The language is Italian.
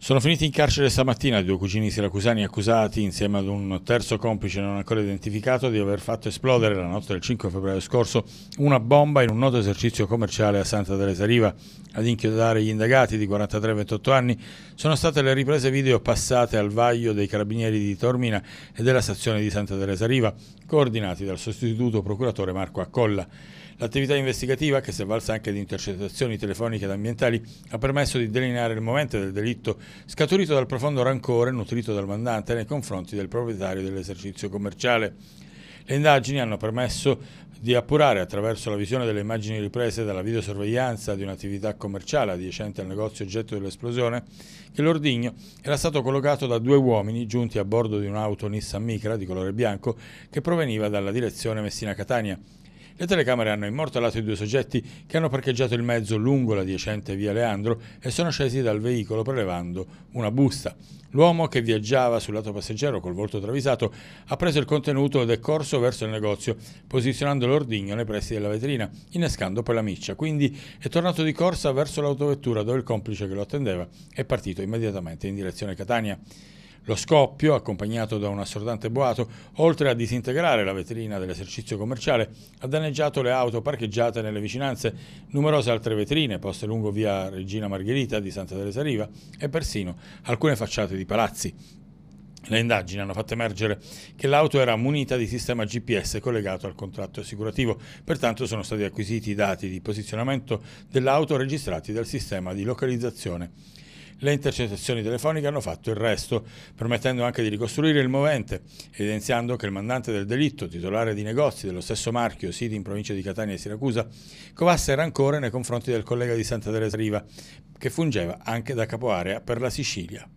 Sono finiti in carcere stamattina due cugini siracusani accusati insieme ad un terzo complice non ancora identificato di aver fatto esplodere la notte del 5 febbraio scorso una bomba in un noto esercizio commerciale a Santa Teresa Riva. Ad inchiodare gli indagati di 43-28 anni sono state le riprese video passate al vaglio dei carabinieri di Tormina e della stazione di Santa Teresa Riva, coordinati dal sostituto procuratore Marco Accolla. L'attività investigativa, che si è avvalsa anche di intercettazioni telefoniche ed ambientali, ha permesso di delineare il momento del delitto, scaturito dal profondo rancore nutrito dal mandante nei confronti del proprietario dell'esercizio commerciale. Le indagini hanno permesso di appurare attraverso la visione delle immagini riprese dalla videosorveglianza di un'attività commerciale adiacente al negozio oggetto dell'esplosione che l'ordigno era stato collocato da due uomini giunti a bordo di un'auto Nissan Micra di colore bianco che proveniva dalla direzione Messina-Catania. Le telecamere hanno immortalato i due soggetti che hanno parcheggiato il mezzo lungo la adiacente via Leandro e sono scesi dal veicolo prelevando una busta. L'uomo che viaggiava sul lato passeggero col volto travisato ha preso il contenuto ed è corso verso il negozio, posizionando l'ordigno nei pressi della vetrina, innescando poi la miccia. Quindi è tornato di corsa verso l'autovettura dove il complice che lo attendeva è partito immediatamente in direzione Catania. Lo scoppio, accompagnato da un assordante boato, oltre a disintegrare la vetrina dell'esercizio commerciale, ha danneggiato le auto parcheggiate nelle vicinanze, numerose altre vetrine poste lungo via Regina Margherita di Santa Teresa Riva e persino alcune facciate di palazzi. Le indagini hanno fatto emergere che l'auto era munita di sistema GPS collegato al contratto assicurativo, pertanto sono stati acquisiti i dati di posizionamento dell'auto registrati dal sistema di localizzazione le intercettazioni telefoniche hanno fatto il resto, permettendo anche di ricostruire il movente, evidenziando che il mandante del delitto, titolare di negozi dello stesso marchio, siti in provincia di Catania e Siracusa, covasse rancore nei confronti del collega di Santa Teresa Riva, che fungeva anche da capoarea per la Sicilia.